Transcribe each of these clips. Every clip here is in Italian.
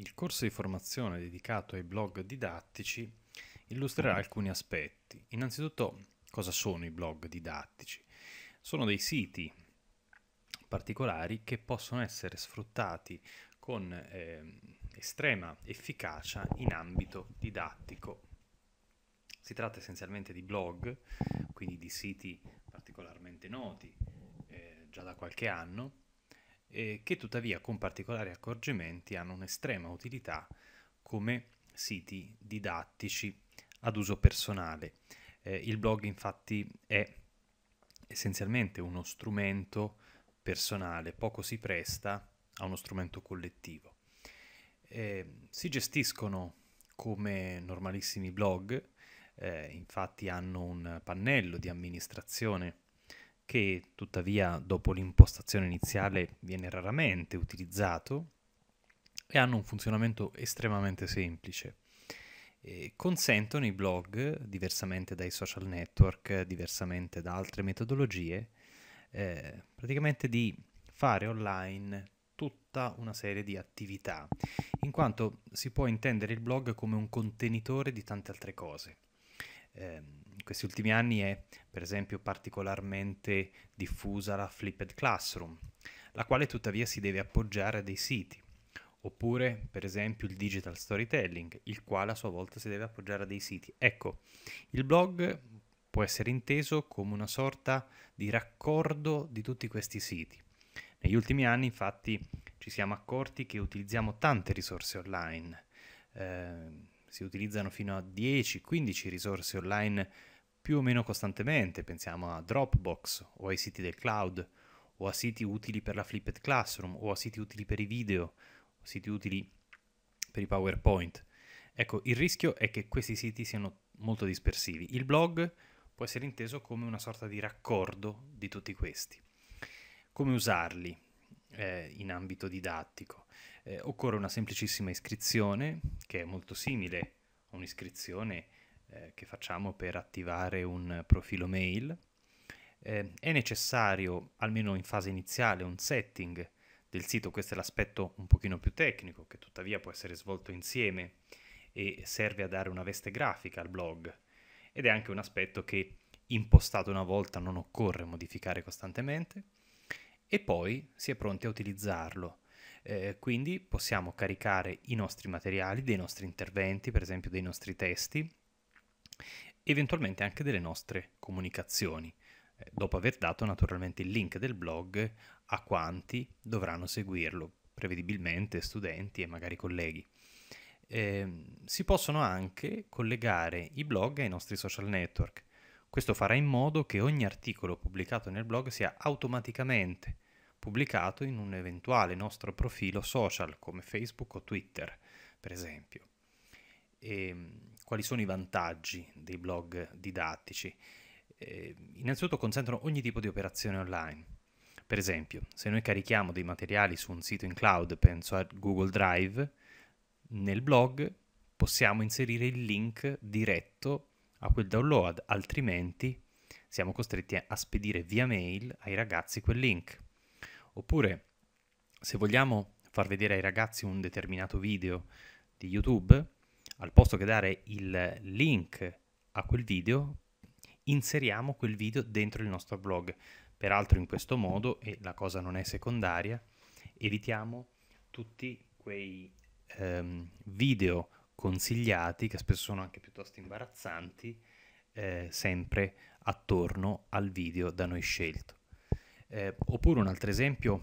Il corso di formazione dedicato ai blog didattici illustrerà mm-hmm. alcuni aspetti. Innanzitutto, cosa sono i blog didattici? Sono dei siti particolari che possono essere sfruttati con eh, estrema efficacia in ambito didattico. Si tratta essenzialmente di blog, quindi di siti particolarmente noti eh, già da qualche anno, eh, che tuttavia con particolari accorgimenti hanno un'estrema utilità come siti didattici ad uso personale. Eh, il blog infatti è essenzialmente uno strumento personale, poco si presta a uno strumento collettivo. Eh, si gestiscono come normalissimi blog, eh, infatti hanno un pannello di amministrazione che tuttavia dopo l'impostazione iniziale viene raramente utilizzato e hanno un funzionamento estremamente semplice. E consentono i blog, diversamente dai social network, diversamente da altre metodologie, eh, praticamente di fare online tutta una serie di attività, in quanto si può intendere il blog come un contenitore di tante altre cose. Eh, questi ultimi anni è per esempio particolarmente diffusa la Flipped Classroom, la quale tuttavia si deve appoggiare a dei siti, oppure per esempio il digital storytelling, il quale a sua volta si deve appoggiare a dei siti. Ecco, il blog può essere inteso come una sorta di raccordo di tutti questi siti. Negli ultimi anni infatti ci siamo accorti che utilizziamo tante risorse online. Eh, si utilizzano fino a 10-15 risorse online più o meno costantemente, pensiamo a Dropbox o ai siti del cloud o a siti utili per la Flipped Classroom o a siti utili per i video, o siti utili per i PowerPoint. Ecco, il rischio è che questi siti siano molto dispersivi. Il blog può essere inteso come una sorta di raccordo di tutti questi. Come usarli eh, in ambito didattico? Eh, occorre una semplicissima iscrizione, che è molto simile a un'iscrizione eh, che facciamo per attivare un profilo mail. Eh, è necessario, almeno in fase iniziale, un setting del sito, questo è l'aspetto un pochino più tecnico, che tuttavia può essere svolto insieme e serve a dare una veste grafica al blog. Ed è anche un aspetto che impostato una volta non occorre modificare costantemente e poi si è pronti a utilizzarlo. Eh, quindi possiamo caricare i nostri materiali, dei nostri interventi, per esempio dei nostri testi, eventualmente anche delle nostre comunicazioni, eh, dopo aver dato naturalmente il link del blog a quanti dovranno seguirlo, prevedibilmente studenti e magari colleghi. Eh, si possono anche collegare i blog ai nostri social network. Questo farà in modo che ogni articolo pubblicato nel blog sia automaticamente pubblicato in un eventuale nostro profilo social come Facebook o Twitter, per esempio. E, ehm, quali sono i vantaggi dei blog didattici? Eh, innanzitutto consentono ogni tipo di operazione online. Per esempio, se noi carichiamo dei materiali su un sito in cloud, penso a Google Drive, nel blog possiamo inserire il link diretto a quel download, altrimenti siamo costretti a spedire via mail ai ragazzi quel link. Oppure, se vogliamo far vedere ai ragazzi un determinato video di YouTube, al posto che dare il link a quel video, inseriamo quel video dentro il nostro blog. Peraltro in questo modo, e la cosa non è secondaria, evitiamo tutti quei ehm, video consigliati, che spesso sono anche piuttosto imbarazzanti, eh, sempre attorno al video da noi scelto. Eh, oppure un altro esempio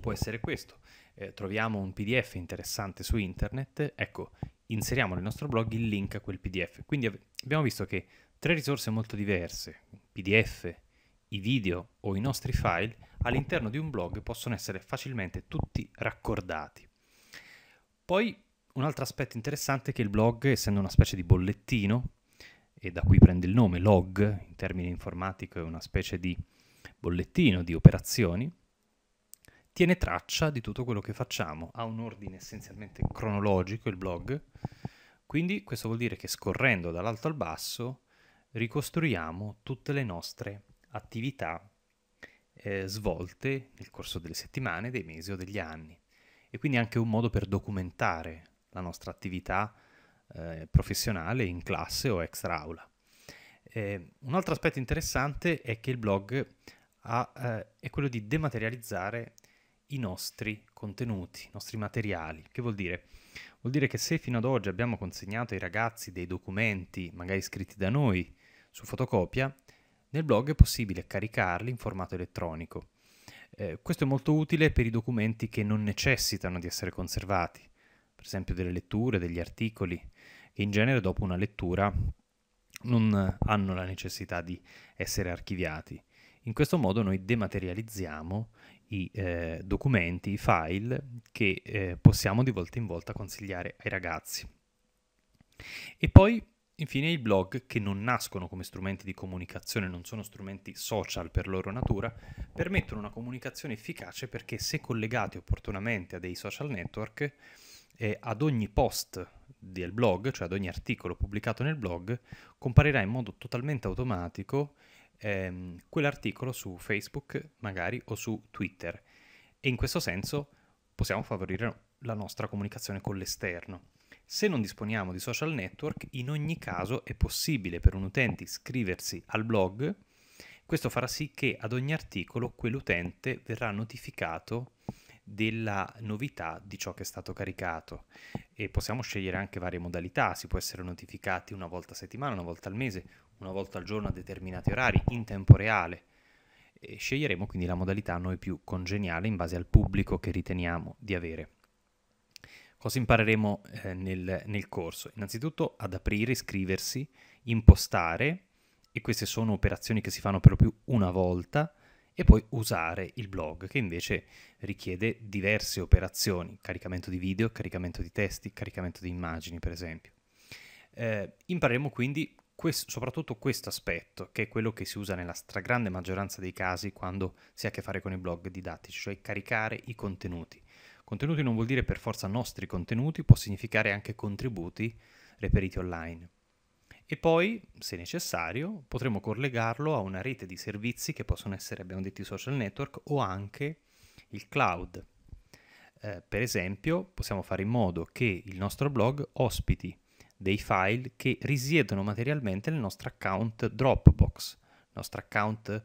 può essere questo. Eh, troviamo un PDF interessante su internet, ecco, inseriamo nel nostro blog il link a quel PDF. Quindi abbiamo visto che tre risorse molto diverse, PDF, i video o i nostri file, all'interno di un blog possono essere facilmente tutti raccordati. Poi un altro aspetto interessante è che il blog, essendo una specie di bollettino, e da qui prende il nome log, in termini informatico è una specie di bollettino di operazioni, tiene traccia di tutto quello che facciamo, ha un ordine essenzialmente cronologico il blog, quindi questo vuol dire che scorrendo dall'alto al basso ricostruiamo tutte le nostre attività eh, svolte nel corso delle settimane, dei mesi o degli anni e quindi anche un modo per documentare la nostra attività eh, professionale in classe o extra aula. Eh, un altro aspetto interessante è che il blog ha, eh, è quello di dematerializzare i nostri contenuti, i nostri materiali. Che vuol dire? Vuol dire che se fino ad oggi abbiamo consegnato ai ragazzi dei documenti, magari scritti da noi, su fotocopia, nel blog è possibile caricarli in formato elettronico. Eh, questo è molto utile per i documenti che non necessitano di essere conservati, per esempio delle letture, degli articoli, che in genere dopo una lettura non hanno la necessità di essere archiviati. In questo modo noi dematerializziamo i eh, documenti, i file che eh, possiamo di volta in volta consigliare ai ragazzi. E poi infine i blog che non nascono come strumenti di comunicazione, non sono strumenti social per loro natura, permettono una comunicazione efficace perché se collegati opportunamente a dei social network, eh, ad ogni post del blog, cioè ad ogni articolo pubblicato nel blog, comparirà in modo totalmente automatico ehm, quell'articolo su Facebook magari o su Twitter e in questo senso possiamo favorire la nostra comunicazione con l'esterno. Se non disponiamo di social network, in ogni caso è possibile per un utente iscriversi al blog. Questo farà sì che ad ogni articolo quell'utente verrà notificato della novità di ciò che è stato caricato e possiamo scegliere anche varie modalità, si può essere notificati una volta a settimana, una volta al mese, una volta al giorno a determinati orari, in tempo reale. E sceglieremo quindi la modalità a noi più congeniale in base al pubblico che riteniamo di avere. Cosa impareremo eh, nel, nel corso? Innanzitutto ad aprire, iscriversi, impostare, e queste sono operazioni che si fanno proprio una volta, e poi usare il blog, che invece richiede diverse operazioni, caricamento di video, caricamento di testi, caricamento di immagini, per esempio. Eh, impareremo quindi questo, soprattutto questo aspetto, che è quello che si usa nella stragrande maggioranza dei casi quando si ha a che fare con i blog didattici, cioè caricare i contenuti. Contenuti non vuol dire per forza nostri contenuti, può significare anche contributi reperiti online e poi, se necessario, potremo collegarlo a una rete di servizi che possono essere, abbiamo detto, i social network o anche il cloud. Eh, per esempio, possiamo fare in modo che il nostro blog ospiti dei file che risiedono materialmente nel nostro account Dropbox, nel nostro account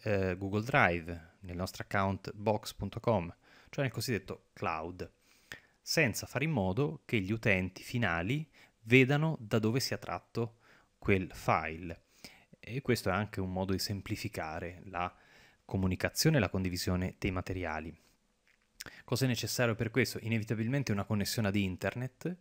eh, Google Drive, nel nostro account box.com, cioè nel cosiddetto cloud, senza fare in modo che gli utenti finali vedano da dove si è tratto quel file. E questo è anche un modo di semplificare la comunicazione e la condivisione dei materiali. Cosa è necessario per questo? Inevitabilmente una connessione ad internet,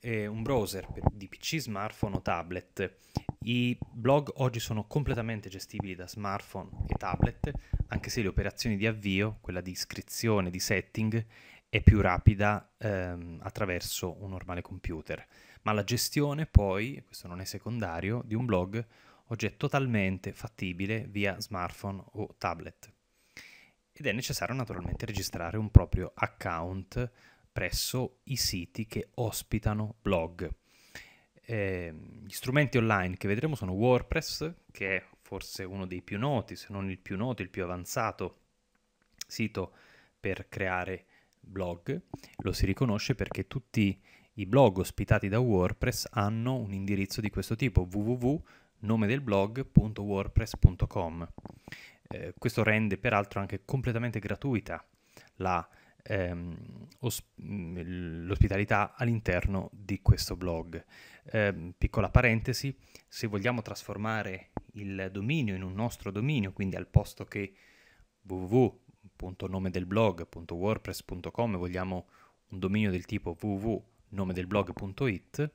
eh, un browser di PC, smartphone o tablet. I blog oggi sono completamente gestibili da smartphone e tablet, anche se le operazioni di avvio, quella di iscrizione, di setting, è più rapida ehm, attraverso un normale computer, ma la gestione poi, questo non è secondario, di un blog oggi è totalmente fattibile via smartphone o tablet ed è necessario naturalmente registrare un proprio account presso i siti che ospitano blog. Eh, gli strumenti online che vedremo sono WordPress, che è forse uno dei più noti, se non il più noto, il più avanzato sito per creare blog lo si riconosce perché tutti i blog ospitati da WordPress hanno un indirizzo di questo tipo www.nomedelblog.wordpress.com. Eh, questo rende peraltro anche completamente gratuita la, ehm, os- mm, l'ospitalità all'interno di questo blog. Eh, piccola parentesi, se vogliamo trasformare il dominio in un nostro dominio, quindi al posto che www nome del blog.wordpress.com, vogliamo un dominio del tipo www.nomedelblog.it,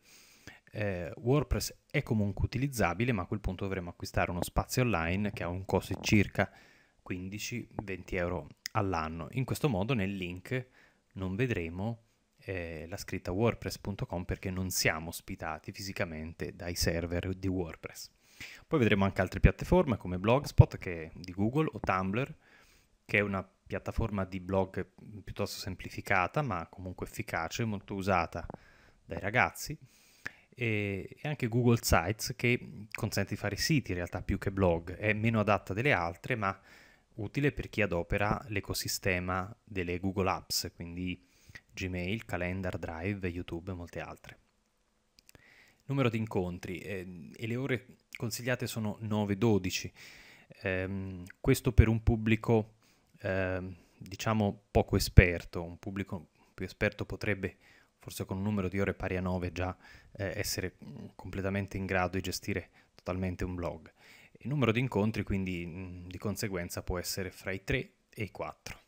eh, WordPress è comunque utilizzabile, ma a quel punto dovremo acquistare uno spazio online che ha un costo di circa 15-20 euro all'anno. In questo modo nel link non vedremo eh, la scritta wordpress.com perché non siamo ospitati fisicamente dai server di WordPress. Poi vedremo anche altre piattaforme come Blogspot che, di Google o Tumblr che è una piattaforma di blog piuttosto semplificata ma comunque efficace, molto usata dai ragazzi, e anche Google Sites che consente di fare siti in realtà più che blog, è meno adatta delle altre ma utile per chi adopera l'ecosistema delle Google Apps, quindi Gmail, Calendar, Drive, YouTube e molte altre. Numero di incontri eh, e le ore consigliate sono 9-12, eh, questo per un pubblico Ehm, diciamo poco esperto, un pubblico più esperto potrebbe forse con un numero di ore pari a 9 già eh, essere mm, completamente in grado di gestire totalmente un blog. Il numero di incontri quindi mh, mm, di conseguenza può essere fra i 3 e i 4.